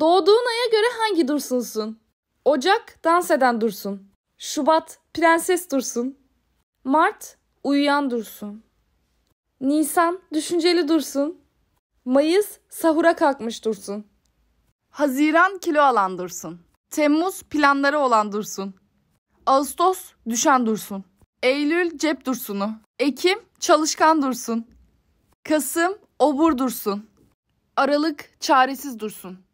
Doğduğun aya göre hangi Dursun'sun? Ocak dans eden Dursun. Şubat prenses Dursun. Mart uyuyan Dursun. Nisan düşünceli Dursun. Mayıs sahura kalkmış Dursun. Haziran kilo alan Dursun. Temmuz planları olan Dursun. Ağustos düşen Dursun. Eylül cep Dursunu. Ekim çalışkan Dursun. Kasım obur Dursun. Aralık çaresiz Dursun.